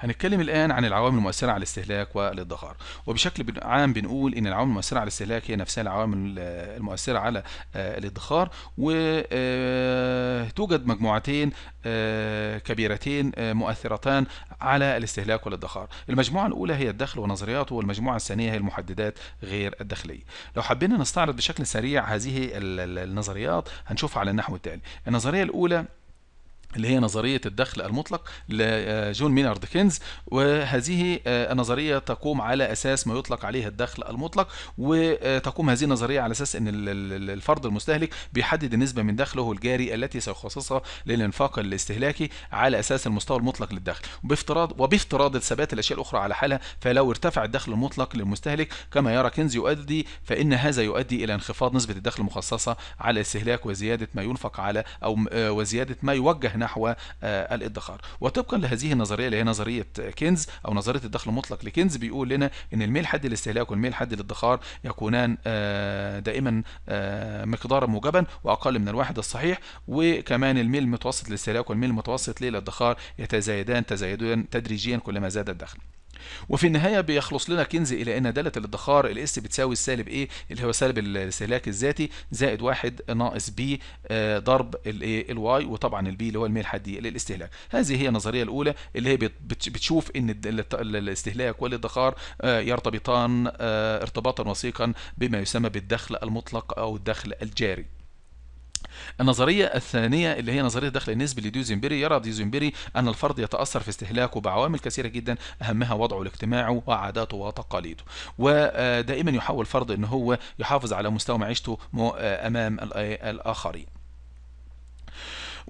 هنتكلم الآن عن العوامل المؤثرة على الاستهلاك والادخار وبشكل عام بنقول إن العوامل المؤثرة على الاستهلاك هي نفسها العوامل المؤثرة على آه، الادخار وتوجد آه، مجموعتين آه، كبيرتين مؤثرتان على الاستهلاك والادخار المجموعة الأولى هي الدخل ونظرياته والمجموعة الثانية هي المحددات غير الداخلية لو حبينا نستعرض بشكل سريع هذه النظريات هنشوفها على النحو التالي النظرية الأولى اللي هي نظرية الدخل المطلق لجون مينارد كينز وهذه آه، النظرية تقوم على أساس ما يطلق عليه الدخل المطلق وتقوم هذه النظرية على أساس أن الفرد المستهلك بيحدد النسبة من دخله الجاري التي سيخصصها للإنفاق الاستهلاكي على أساس المستوى المطلق للدخل وبافتراض وبافتراض ثبات الأشياء الأخرى على حالها فلو ارتفع الدخل المطلق للمستهلك كما يرى كينز يؤدي فإن هذا يؤدي إلى انخفاض نسبة الدخل المخصصة على الاستهلاك وزيادة ما ينفق على أو آه، وزيادة ما يوجه نحو آه، الادخار وطبقا لهذه النظريه اللي هي نظريه كينز او نظريه الدخل المطلق لكينز بيقول لنا ان الميل حد الاستهلاك والميل حد الادخار يكونان آه، دائما آه، مقدارا موجبا واقل من الواحد الصحيح وكمان الميل المتوسط للاستهلاك والميل المتوسط للادخار يتزايدان تزايدا تدريجيا كلما زاد الدخل وفي النهاية بيخلص لنا كنز إلى أن دالة الادخار الإس بتساوي السالب إيه اللي هو سالب الاستهلاك الذاتي زائد واحد ناقص B آه، ضرب الإيه الواي وطبعا البي اللي هو الميل الحدي للاستهلاك هذه هي النظرية الأولى اللي هي بتشوف أن الاستهلاك والادخار آه، يرتبطان آه، ارتباطا وثيقا بما يسمى بالدخل المطلق أو الدخل الجاري النظرية الثانية اللي هي نظرية الدخل النسبي لديوزنبري يرى ديوزنبري أن الفرد يتأثر في استهلاكه بعوامل كثيرة جدا أهمها وضعه الاجتماعي وعاداته وتقاليده ودائما يحاول الفرد أن هو يحافظ على مستوى معيشته أمام الآخرين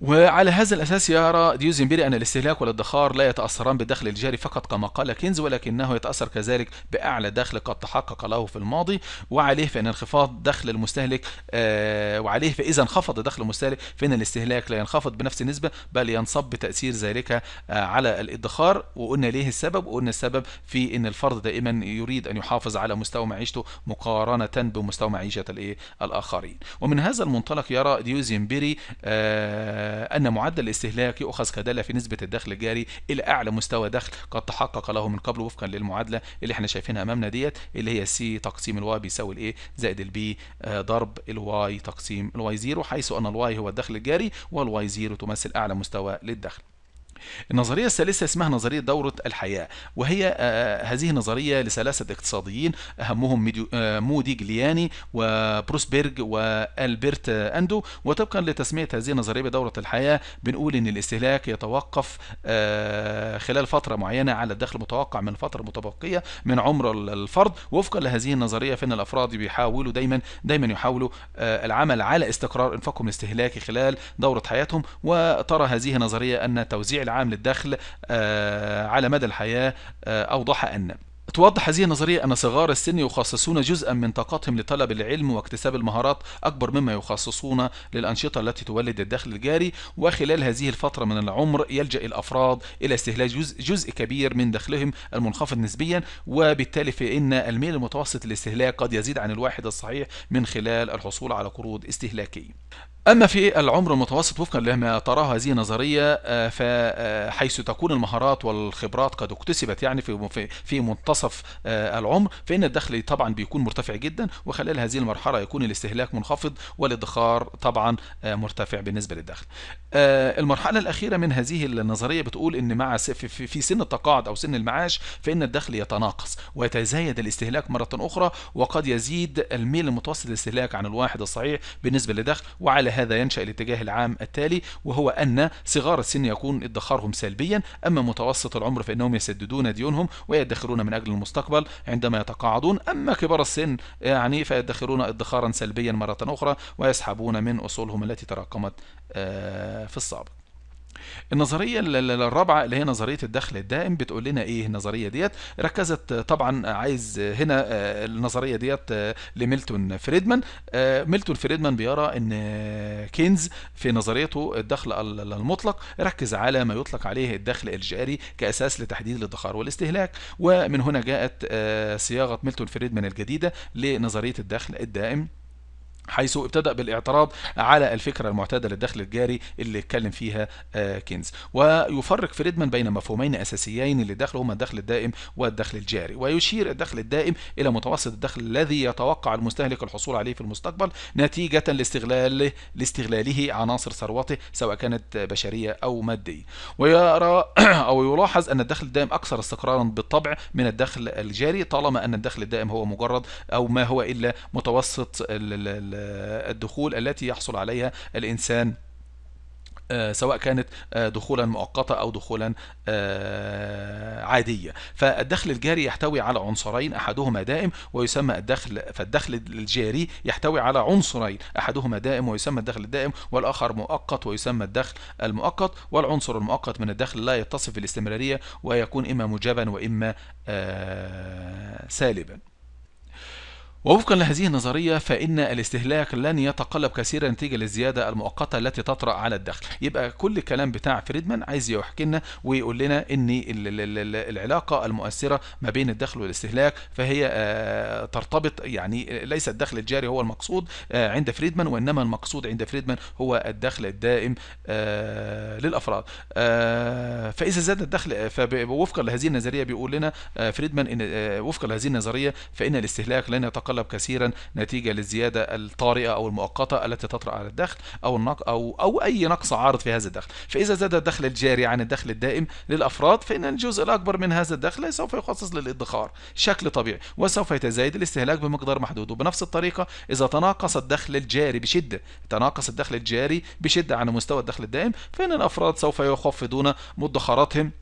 وعلى هذا الأساس يرى ديوزنبيري أن الاستهلاك والادخار لا يتأثران بالدخل الجاري فقط كما قال كينز ولكنه يتأثر كذلك بأعلى دخل قد تحقق له في الماضي وعليه فإن انخفاض دخل المستهلك آه وعليه فإذا انخفض دخل المستهلك فإن الاستهلاك لا ينخفض بنفس النسبة بل ينصب بتأثير ذلك آه على الادخار وقلنا ليه السبب وقلنا السبب في أن الفرد دائما يريد أن يحافظ على مستوى معيشته مقارنة بمستوى معيشة الآخرين ومن هذا المنطلق يرى ديوزنبيري آه أن معدل الاستهلاك يؤخذ كدالة في نسبة الدخل الجاري إلى أعلى مستوى دخل قد تحقق له من قبل وفقا للمعادلة اللي احنا شايفينها أمامنا ديت اللي هي C تقسيم الواي بيساوي الايه زائد البي آه، ضرب الواي تقسيم الواي زيرو حيث أن الواي هو الدخل الجاري والواي زيرو تمثل أعلى مستوى للدخل النظرية الثالثة اسمها نظرية دورة الحياة وهي آه، آه، هذه نظرية لثلاثة اقتصاديين أهمهم آه، مودي جلياني وبروسبرج وألبرت أندو وطبقا لتسمية هذه النظرية بدورة الحياة بنقول إن الاستهلاك يتوقف خلال فترة معينة على الدخل المتوقع من فترة متبقية من عمر الفرد وفقا لهذه النظرية فإن الأفراد بيحاولوا دايما دايما يحاولوا العمل على استقرار إنفاقهم الاستهلاكي خلال دورة حياتهم وترى هذه النظرية أن توزيع العام للدخل آه، على مدى الحياة آه، أوضح أن توضح هذه النظرية أن صغار السن يخصصون جزءا من طاقتهم لطلب العلم واكتساب المهارات أكبر مما يخصصون للأنشطة التي تولد الدخل الجاري وخلال هذه الفترة من العمر يلجأ الأفراد إلى استهلاك جزء, جزء كبير من دخلهم المنخفض نسبيا وبالتالي فإن الميل المتوسط للاستهلاك قد يزيد عن الواحد الصحيح من خلال الحصول على قروض استهلاكية أما في العمر المتوسط وفقا لما تراه هذه النظرية آه، فحيث تكون المهارات والخبرات قد اكتسبت يعني في في منتصف آه، العمر فإن الدخل طبعا بيكون مرتفع جدا وخلال هذه المرحلة يكون الاستهلاك منخفض والادخار طبعا آه، مرتفع بالنسبة للدخل. المرحلة الأخيرة من هذه النظرية بتقول إن مع في سن التقاعد أو سن المعاش فإن الدخل يتناقص ويتزايد الاستهلاك مرة أخرى وقد يزيد الميل المتوسط للاستهلاك عن الواحد الصحيح بالنسبة للدخل وعلى هذا ينشأ الاتجاه العام التالي وهو أن صغار السن يكون ادخارهم سلبيا أما متوسط العمر فإنهم يسددون ديونهم ويدخرون من أجل المستقبل عندما يتقاعدون أما كبار السن يعني فيدخرون ادخارا سلبيا مرة أخرى ويسحبون من أصولهم التي تراكمت آه، في السابق النظريه الرابعه اللي هي نظريه الدخل الدائم بتقول لنا ايه النظريه ديت ركزت طبعا عايز هنا آه، النظريه ديت آه، لميلتون فريدمان آه، ميلتون فريدمان بيرى ان كينز في نظريته الدخل المطلق ركز على ما يطلق عليه الدخل الجاري كاساس لتحديد الادخار والاستهلاك ومن هنا جاءت صياغه ميلتون فريدمان الجديده لنظريه الدخل الدائم حيث ابتدأ بالاعتراض على الفكرة المعتادة للدخل الجاري اللي اتكلم فيها آه، كينز ويفرق فريدمان بين مفهومين أساسيين للدخل هما الدخل الدائم والدخل الجاري ويشير الدخل الدائم إلى متوسط الدخل الذي يتوقع المستهلك الحصول عليه في المستقبل نتيجة لاستغلاله لاستغلاله عناصر ثروته سواء كانت بشرية أو مادية ويرى أو يلاحظ أن الدخل الدائم أكثر استقرارا بالطبع من الدخل الجاري طالما أن الدخل الدائم هو مجرد أو ما هو إلا متوسط ال الدخول التي يحصل عليها الإنسان آه، سواء كانت آه، دخولا مؤقتة أو دخولا آه، عادية فالدخل الجاري يحتوي على عنصرين أحدهما دائم ويسمى الدخل فالدخل الجاري يحتوي على عنصرين أحدهما دائم ويسمى الدخل الدائم والآخر مؤقت ويسمى الدخل المؤقت والعنصر المؤقت من الدخل لا يتصف بالاستمرارية ويكون إما موجبا وإما سالبا ووفقا لهذه النظرية فإن الاستهلاك لن يتقلب كثيرا نتيجة للزيادة المؤقتة التي تطرأ على الدخل يبقى كل الكلام بتاع فريدمان عايز يحكي لنا ويقول لنا ان العلاقة المؤثرة ما بين الدخل والاستهلاك فهي آه، ترتبط يعني ليس الدخل الجاري هو المقصود آه، عند فريدمان وإنما المقصود عند فريدمان هو الدخل الدائم آه، للأفراد فإذا زاد الدخل وفقا لهذه النظرية بيقول لنا فريدمان إن وفقا لهذه النظرية فإن الاستهلاك لن يتقلب تتقلب كثيرا نتيجة للزيادة الطارئة أو المؤقتة التي تطرأ على الدخل أو النق أو أو أي نقص عارض في هذا الدخل فإذا زاد الدخل الجاري عن الدخل الدائم للأفراد فإن الجزء الأكبر من هذا الدخل سوف يخصص للإدخار شكل طبيعي وسوف يتزايد الاستهلاك بمقدار محدود وبنفس الطريقة إذا تناقص الدخل الجاري بشدة تناقص الدخل الجاري بشدة عن مستوى الدخل الدائم فإن الأفراد سوف يخفضون مدخراتهم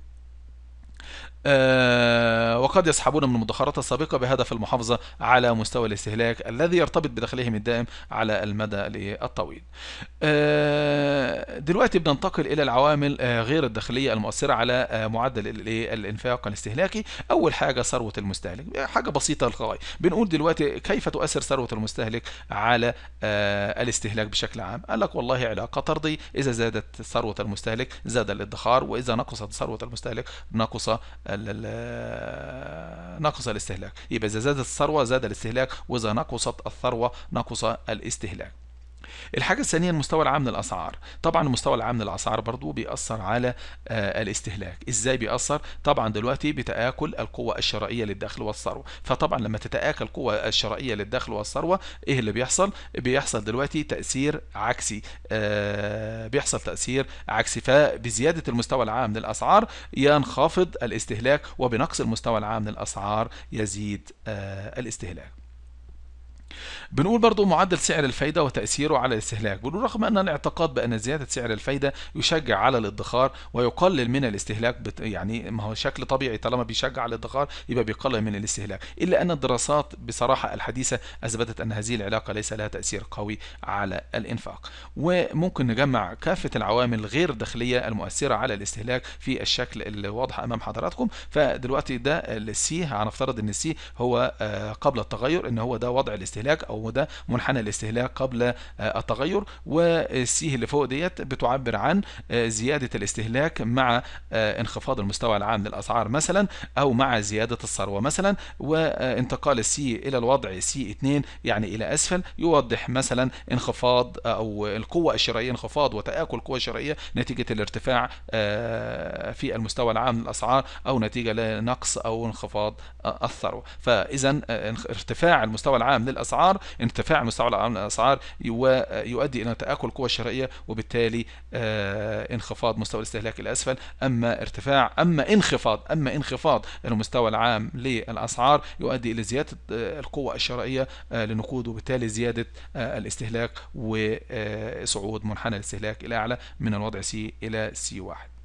آه، وقد يسحبون من المدخرات السابقة بهدف المحافظة على مستوى الاستهلاك الذي يرتبط بدخلهم الدائم على المدى الطويل آه، دلوقتي بننتقل إلى العوامل آه، غير الداخلية المؤثرة على آه، معدل الإنفاق الاستهلاكي أول حاجة ثروة المستهلك يعني حاجة بسيطة للغاية بنقول دلوقتي كيف تؤثر ثروة المستهلك على آه، الاستهلاك بشكل عام قال لك والله علاقة طردي إذا زادت ثروة المستهلك زاد الادخار وإذا نقصت ثروة المستهلك نقص نقص الاستهلاك يبقى إذا زادت الثروة زاد الاستهلاك وإذا نقصت الثروة نقص الاستهلاك الحاجة الثانية المستوى العام للأسعار طبعا المستوى العام للأسعار برضو بيأثر على آه، الاستهلاك إزاي بيأثر طبعا دلوقتي بتآكل القوة الشرائية للدخل والثروة فطبعا لما تتآكل القوة الشرائية للدخل والثروة إيه اللي بيحصل بيحصل دلوقتي تأثير عكسي آه، بيحصل تأثير عكسي فبزيادة المستوى العام للأسعار ينخفض الاستهلاك وبنقص المستوى العام للأسعار يزيد آه، الاستهلاك بنقول برضو معدل سعر الفايدة وتأثيره على الاستهلاك بنقول رغم أن الاعتقاد بأن زيادة سعر الفايدة يشجع على الادخار ويقلل من الاستهلاك بت... يعني ما هو شكل طبيعي طالما بيشجع على الادخار يبقى بيقلل من الاستهلاك إلا أن الدراسات بصراحة الحديثة أثبتت أن هذه العلاقة ليس لها تأثير قوي على الإنفاق وممكن نجمع كافة العوامل غير الداخلية المؤثرة على الاستهلاك في الشكل اللي واضح أمام حضراتكم فدلوقتي ده السي هنفترض أن السي هو آه، قبل التغير أن هو ده وضع الاستهلاك الاستهلاك او ده منحنى الاستهلاك قبل آه، التغير والسي اللي فوق ديت بتعبر عن آه، زياده الاستهلاك مع آه، انخفاض المستوى العام للاسعار مثلا او مع زياده الثروه مثلا وانتقال السي الى الوضع سي 2 يعني الى اسفل يوضح مثلا انخفاض او القوه الشرائيه انخفاض وتاكل قوه الشرائيه نتيجه الارتفاع في المستوى العام للاسعار او نتيجه لنقص او انخفاض الثروه فاذا ارتفاع المستوى العام للاسعار الأسعار ارتفاع مستوى الأسعار يؤدي إلى تآكل القوى الشرائية وبالتالي آه، انخفاض مستوى الاستهلاك الأسفل أما ارتفاع أما انخفاض أما انخفاض المستوى العام للأسعار يؤدي إلى زيادة آه، القوة الشرائية للنقود آه، وبالتالي زيادة الاستهلاك وصعود منحنى الاستهلاك الأعلى من الوضع سي إلى سي واحد